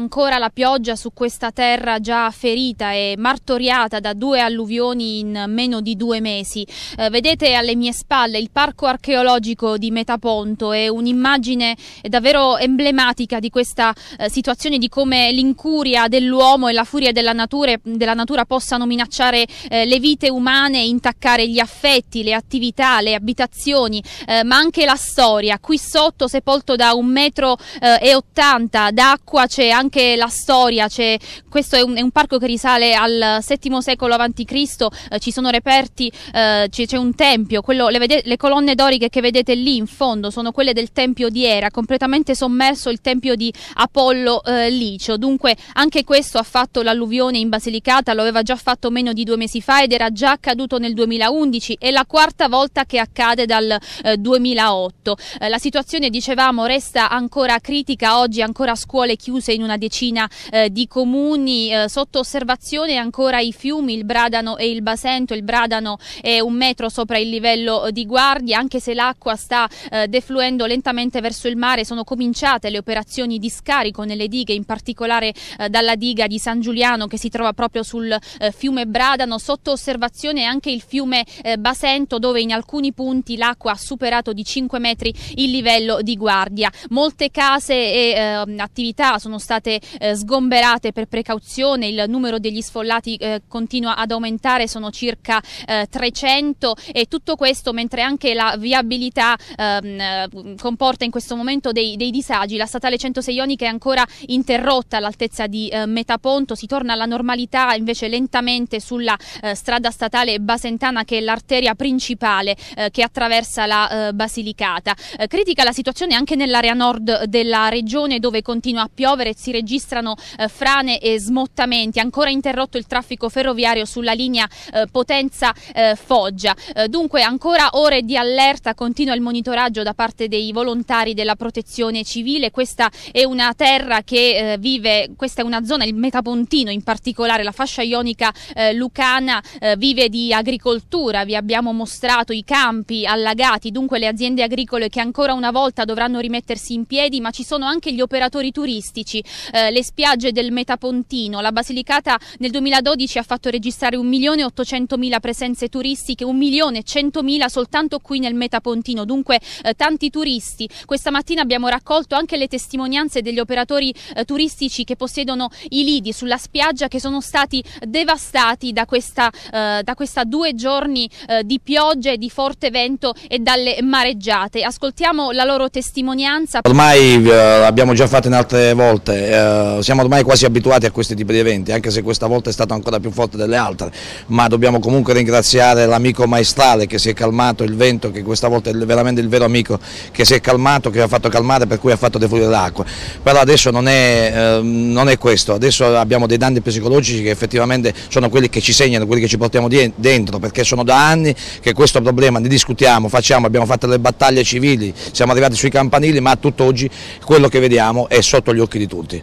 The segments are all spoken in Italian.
Ancora la pioggia su questa terra già ferita e martoriata da due alluvioni in meno di due mesi. Eh, vedete alle mie spalle il parco archeologico di Metaponto, è un'immagine davvero emblematica di questa eh, situazione di come l'incuria dell'uomo e la furia della natura, della natura possano minacciare eh, le vite umane, intaccare gli affetti, le attività, le abitazioni, eh, ma anche la storia. Qui sotto, sepolto da un metro eh, e ottanta d'acqua, c'è anche anche la storia, cioè, questo è un, è un, parco che risale al VII secolo a.C., eh, ci sono reperti, eh, c'è un tempio, quello, le, vede, le, colonne doriche che vedete lì in fondo sono quelle del tempio di Era, completamente sommerso il tempio di Apollo eh, Licio, dunque anche questo ha fatto l'alluvione in Basilicata, lo aveva già fatto meno di due mesi fa ed era già accaduto nel 2011, è la quarta volta che accade dal 2008. Eh, eh, la situazione, dicevamo, resta ancora critica, oggi ancora scuole chiuse in una decina eh, di comuni eh, sotto osservazione ancora i fiumi, il Bradano e il Basento, il Bradano è un metro sopra il livello eh, di guardia, anche se l'acqua sta eh, defluendo lentamente verso il mare, sono cominciate le operazioni di scarico nelle dighe, in particolare eh, dalla diga di San Giuliano che si trova proprio sul eh, fiume Bradano, sotto osservazione anche il fiume Basento dove in alcuni punti l'acqua ha superato di 5 metri il livello di guardia. Molte case e ehm, attività sono state state eh, sgomberate per precauzione, il numero degli sfollati eh, continua ad aumentare, sono circa 300 eh, e tutto questo mentre anche la viabilità ehm, comporta in questo momento dei, dei, disagi, la statale 106 Ionica è ancora interrotta all'altezza di eh, Metaponto, si torna alla normalità invece lentamente sulla eh, strada statale Basentana che è l'arteria principale che attraversa la Basilicata. critica la situazione anche nell'area nord della regione dove continua a piovere e si registrano eh, frane e smottamenti, ancora interrotto il traffico ferroviario sulla linea eh, Potenza-Foggia. Eh, eh, dunque ancora ore di allerta, continua il monitoraggio da parte dei volontari della protezione civile, questa è una terra che eh, vive, questa è una zona, il Metapontino in particolare, la fascia ionica lucana vive di agricoltura, vi abbiamo mostrato i campi allagati, dunque le aziende agricole che ancora una volta dovranno rimettersi in piedi, ma ci sono anche gli operatori turistici eh, le spiagge del Metapontino. La Basilicata nel 2012 ha fatto registrare 1.800.000 presenze turistiche, 1.100.000 soltanto qui nel Metapontino, dunque eh, tanti turisti. Questa mattina abbiamo raccolto anche le testimonianze degli operatori eh, turistici che possiedono i lidi sulla spiaggia che sono stati devastati da questa, eh, da questa due giorni eh, di piogge, di forte vento e dalle mareggiate. Ascoltiamo la loro testimonianza. Ormai eh, abbiamo già fatto in altre volte, eh, siamo ormai quasi abituati a questi tipi di eventi, anche se questa volta è stato ancora più forte delle altre, ma dobbiamo comunque ringraziare l'amico maestrale che si è calmato, il vento che questa volta è veramente il vero amico che si è calmato, che ha fatto calmare per cui ha fatto defluire l'acqua, però adesso non è, eh, non è questo, adesso abbiamo dei danni psicologici che effettivamente sono quelli che ci segnano, quelli che ci portiamo dentro, perché sono da anni che questo problema ne discutiamo, facciamo, abbiamo fatto le battaglie civili, siamo arrivati sui campanili, ma tutt'oggi quello che vediamo è sotto gli occhi di tutti.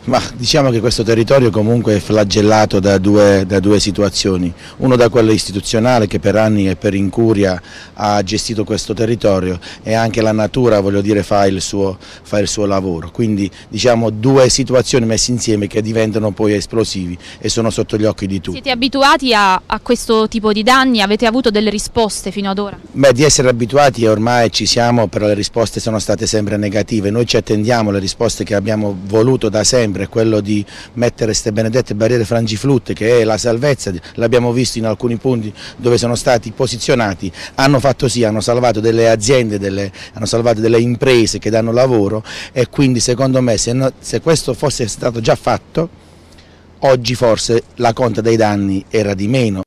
Ma diciamo che questo territorio comunque è flagellato da due, da due, situazioni, uno da quella istituzionale che per anni e per incuria ha gestito questo territorio e anche la natura voglio dire, fa, il suo, fa, il suo, lavoro, quindi diciamo due situazioni messe insieme che diventano poi esplosivi e sono sotto gli occhi di tutti. Siete abituati a, a questo tipo di danni? Avete avuto delle risposte fino ad ora? Beh di essere abituati ormai ci siamo, però le risposte sono state sempre negative, noi ci attendiamo le risposte che abbiamo voluto da sempre sempre, è quello di mettere queste benedette barriere frangiflutte che è la salvezza, l'abbiamo visto in alcuni punti dove sono stati posizionati, hanno fatto sì, hanno salvato delle aziende, delle, hanno salvato delle imprese che danno lavoro e quindi secondo me se, no, se questo fosse stato già fatto oggi forse la conta dei danni era di meno.